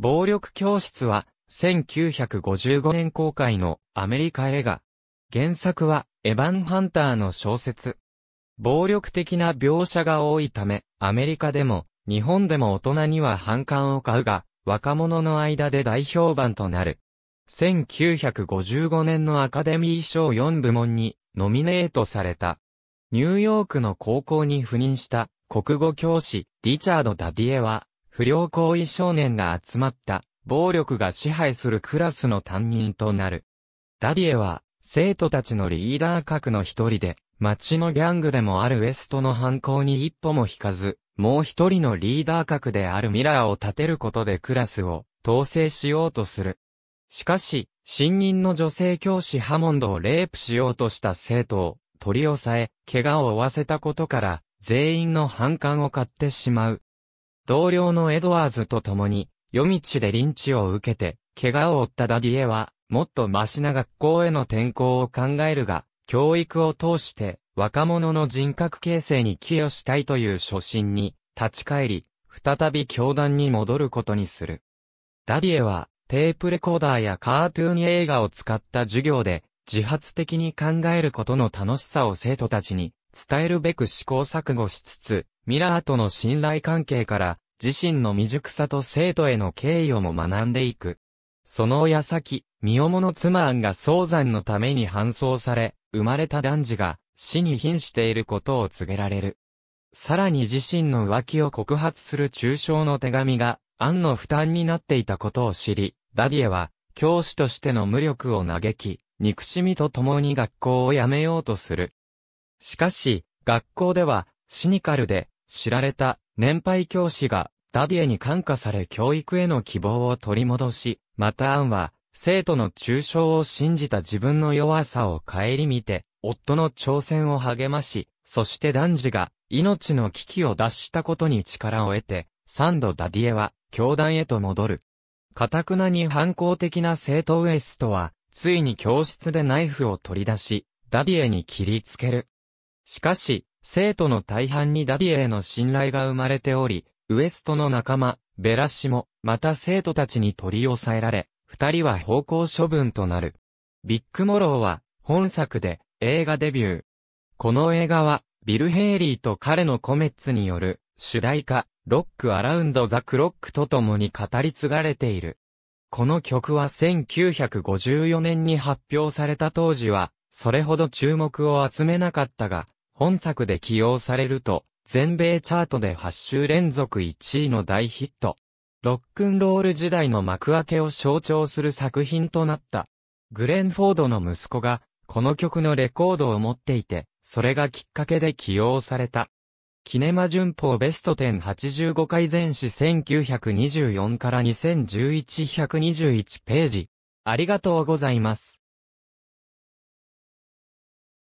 暴力教室は、1955年公開のアメリカ映画。原作は、エヴァン・ハンターの小説。暴力的な描写が多いため、アメリカでも、日本でも大人には反感を買うが、若者の間で大評判となる。1955年のアカデミー賞4部門にノミネートされた。ニューヨークの高校に赴任した国語教師リチャード・ダディエは不良行為少年が集まった、暴力が支配するクラスの担任となる。ダディエは、生徒たちのリーダー格の一人で、町のギャングでもあるウエストの犯行に一歩も引かず、もう一人のリーダー格であるミラーを立てることでクラスを統制しようとする。しかし、新任の女性教師ハモンドをレイプしようとした生徒を取り押さえ、怪我を負わせたことから、全員の反感を買ってしまう。同僚のエドワーズと共に、夜道でリンチを受けて、怪我を負ったダディエは、もっとマシな学校への転校を考えるが、教育を通して、若者の人格形成に寄与したいという初心に、立ち返り、再び教団に戻ることにする。ダディエは、テープレコーダーやカートゥーン映画を使った授業で、自発的に考えることの楽しさを生徒たちに伝えるべく試行錯誤しつつ、ミラーとの信頼関係から、自身の未熟さと生徒への敬意をも学んでいく。その矢先、身重の妻案が早産のために搬送され、生まれた男児が死に瀕していることを告げられる。さらに自身の浮気を告発する中傷の手紙が、案の負担になっていたことを知り、ダディエは、教師としての無力を嘆き、憎しみと共に学校を辞めようとする。しかし、学校では、シニカルで、知られた、年配教師が、ダディエに感化され教育への希望を取り戻し、またアンは、生徒の中傷を信じた自分の弱さを顧みて、夫の挑戦を励まし、そして男児が命の危機を脱したことに力を得て、三度ダディエは教団へと戻る。かたくなに反抗的な生徒ウエストは、ついに教室でナイフを取り出し、ダディエに切りつける。しかし、生徒の大半にダディへの信頼が生まれており、ウエストの仲間、ベラシも、また生徒たちに取り押さえられ、二人は方向処分となる。ビッグモローは、本作で、映画デビュー。この映画は、ビル・ヘイリーと彼のコメッツによる、主題歌、ロック・アラウンド・ザ・クロックと共に語り継がれている。この曲は1954年に発表された当時は、それほど注目を集めなかったが、本作で起用されると、全米チャートで8週連続1位の大ヒット。ロックンロール時代の幕開けを象徴する作品となった。グレン・フォードの息子が、この曲のレコードを持っていて、それがきっかけで起用された。キネマ旬報ベスト1085回前史1924から2011121ページ。ありがとうございます。